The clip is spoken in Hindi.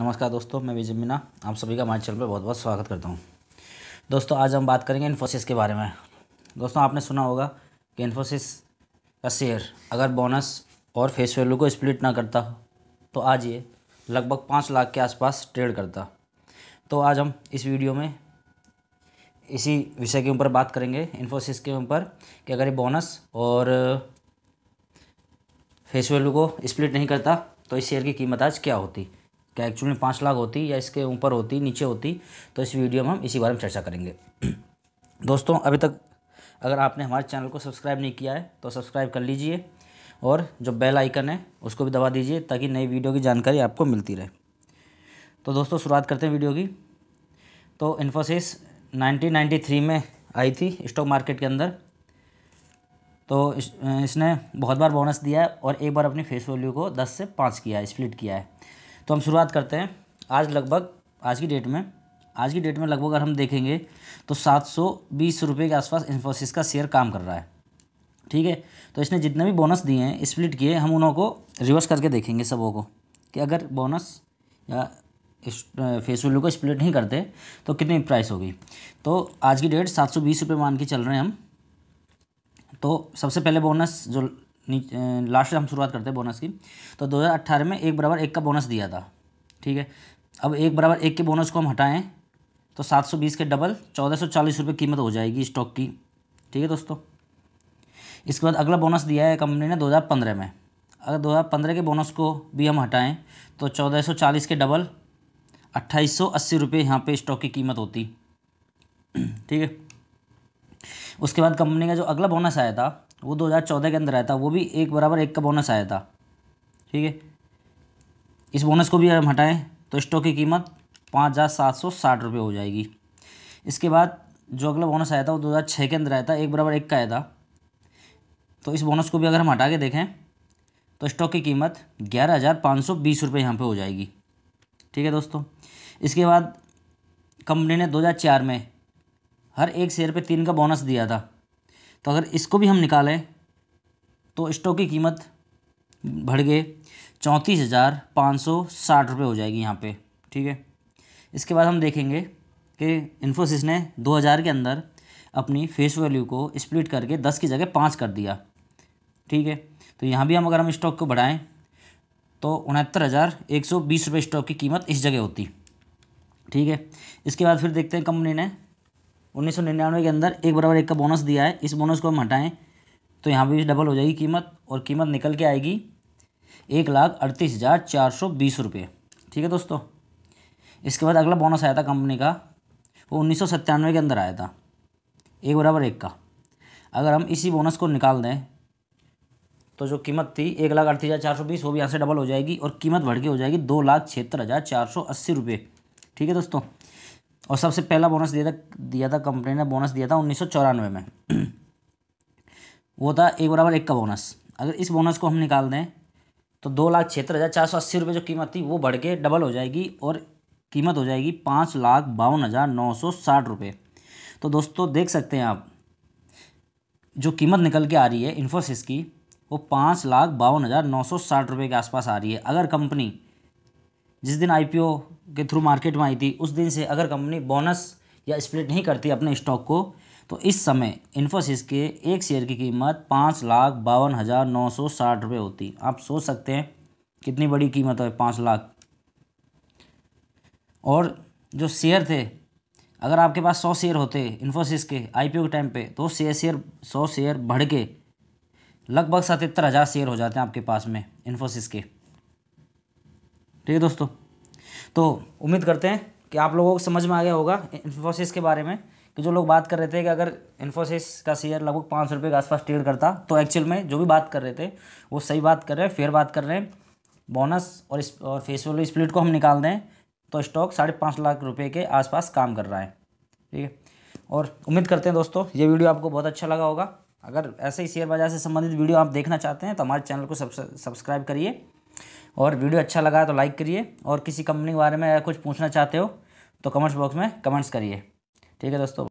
नमस्कार दोस्तों मैं विजय मीना आप सभी का हमारे चैनल पर बहुत बहुत स्वागत करता हूँ दोस्तों आज हम बात करेंगे इन्फोसिस के बारे में दोस्तों आपने सुना होगा कि इन्फोसिस का शेयर अगर बोनस और फेस वैल्यू को स्प्लिट ना करता तो आज ये लगभग पाँच लाख के आसपास ट्रेड करता तो आज हम इस वीडियो में इसी विषय के ऊपर बात करेंगे इन्फोसिस के ऊपर कि अगर ये बोनस और फेस वैल्यू को स्प्लिट नहीं करता तो इस शेयर की कीमत आज क्या होती क्या एक्चुअल में पाँच लाख होती या इसके ऊपर होती नीचे होती तो इस वीडियो में हम इसी बारे में चर्चा करेंगे दोस्तों अभी तक अगर आपने हमारे चैनल को सब्सक्राइब नहीं किया है तो सब्सक्राइब कर लीजिए और जो बेल आइकन है उसको भी दबा दीजिए ताकि नई वीडियो की जानकारी आपको मिलती रहे तो दोस्तों शुरुआत करते हैं वीडियो की तो इन्फोसिस 1993 में आई थी स्टॉक मार्केट के अंदर तो इस, इसने बहुत बार बोनस दिया है और एक बार अपनी फेस वैल्यू को 10 से 5 किया है स्प्लिट किया है तो हम शुरुआत करते हैं आज लगभग आज की डेट में आज की डेट में लगभग अगर हम देखेंगे तो सात सौ बीस रुपये के आसपास इन्फोसिस का शेयर काम कर रहा है ठीक है तो इसने जितने भी बोनस दिए हैं स्प्लिट किए हम उन्हों को रिवर्स करके देखेंगे सबों को कि अगर बोनस या फेस वैल्यू को स्प्लिट नहीं करते तो कितनी प्राइस होगी तो आज की डेट सात सौ बीस रुपये मान के चल रहे हैं हम तो सबसे पहले बोनस जो लास्ट से हम शुरुआत करते हैं बोनस की तो 2018 में एक बराबर एक का बोनस दिया था ठीक है अब एक बराबर एक के बोनस को हम हटाएं तो 720 के डबल चौदह सौ चालीस रुपये कीमत हो जाएगी स्टॉक की ठीक है दोस्तों इसके बाद अगला बोनस दिया है कंपनी ने 2015 में अगर 2015 के बोनस को भी हम हटाएं तो 1440 के डबल अट्ठाईस सौ अस्सी रुपये यहाँ पर स्टॉक की कीमत होती ठीक है उसके बाद कंपनी का जो अगला बोनस आया था वो 2014 के अंदर आया था वो भी एक बराबर एक का बोनस आया था ठीक है इस बोनस को भी हम हटाएं तो स्टॉक की कीमत पाँच हज़ार सात सौ साठ रुपये हो जाएगी इसके बाद जो अगला बोनस आया था वो 2006 के अंदर आया था एक बराबर एक का आया था तो इस बोनस को भी अगर हम हटा के देखें तो स्टॉक की कीमत ग्यारह हज़ार पाँच सौ बीस रुपये यहाँ पर हो जाएगी ठीक है दोस्तों इसके बाद कंपनी ने चार में हर एक शेयर पर तीन का बोनस दिया था तो अगर इसको भी हम निकालें तो स्टॉक की कीमत बढ़ गए चौंतीस हज़ार पाँच सौ साठ रुपये हो जाएगी यहाँ पे ठीक है इसके बाद हम देखेंगे कि इन्फोसिस ने 2000 के अंदर अपनी फेस वैल्यू को स्प्लिट करके 10 की जगह पाँच कर दिया ठीक है तो यहाँ भी हम अगर हम स्टॉक को बढ़ाएं तो उनहत्तर हज़ार एक सौ बीस रुपये स्टॉक की कीमत इस जगह होती ठीक है इसके बाद फिर देखते हैं कंपनी ने उन्नीस सौ निन्यानवे के अंदर एक बराबर एक का बोनस दिया है इस बोनस को हम हटाएं तो यहाँ भी डबल हो जाएगी कीमत और कीमत निकल के आएगी एक लाख अड़तीस हज़ार चार सौ बीस रुपये ठीक है दोस्तों इसके बाद अगला बोनस आया था कंपनी का वो उन्नीस सौ सत्तानवे के अंदर आया था एक बराबर एक का अगर हम इसी बोनस को निकाल दें तो जो कीमत थी एक लाख अड़तीस हज़ार चार सौ बीस वो भी यहाँ से डबल हो जाएगी और कीमत बढ़ के हो जाएगी दो लाख छिहत्तर हज़ार चार सौ अस्सी रुपये ठीक है दोस्तों और सबसे पहला बोनस दिया था दिया था कंपनी ने बोनस दिया था उन्नीस में वो था एक बराबर एक का बोनस अगर इस बोनस को हम निकाल दें तो दो लाख छिहत्तर हज़ार चार सौ अस्सी रुपये जो कीमत थी वो बढ़ के डबल हो जाएगी और कीमत हो जाएगी पाँच लाख बावन हज़ार नौ सौ साठ रुपये तो दोस्तों देख सकते हैं आप जो कीमत निकल के आ रही है इन्फोसिस की वो पाँच लाख बावन हज़ार नौ सौ साठ रुपये के आसपास आ रही है अगर कंपनी जिस दिन आईपीओ के थ्रू मार्केट में आई थी उस दिन से अगर कंपनी बोनस या स्प्लिट नहीं करती अपने स्टॉक को तो इस समय इन्फोसिस के एक शेयर की कीमत पाँच लाख बावन हज़ार नौ सौ साठ रुपये होती आप सोच सकते हैं कितनी बड़ी कीमत है पाँच लाख और जो शेयर थे अगर आपके पास सौ शेयर होते इन्फोसिस के आईपीओ के टाइम पे तो शेयर शेयर सौ शेयर बढ़ के लगभग सतहत्तर हज़ार शेयर हो जाते हैं आपके पास में इन्फोसिस के ठीक है दोस्तों तो उम्मीद करते हैं कि आप लोगों को समझ में आ गया होगा इन्फोसिस के बारे में कि जो लोग बात कर रहे थे कि अगर इन्फोसिस का शेयर लगभग पाँच सौ रुपये के आसपास ट्रेड करता तो एक्चुअल में जो भी बात कर रहे थे वो सही बात कर रहे हैं फेयर बात कर रहे हैं बोनस और इस और फेस वैल्यू स्प्लिट को हम निकाल दें तो स्टॉक साढ़े पाँच लाख रुपये के आसपास काम कर रहा है ठीक है और उम्मीद करते हैं दोस्तों ये वीडियो आपको बहुत अच्छा लगा होगा अगर ऐसे ही शेयर बाजार से संबंधित वीडियो आप देखना चाहते हैं तो हमारे चैनल को सब्सक्राइब करिए और वीडियो अच्छा लगा तो लाइक करिए और किसी कंपनी के बारे में कुछ पूछना चाहते हो तो कमेंट्स बॉक्स में कमेंट्स करिए ठीक है दोस्तों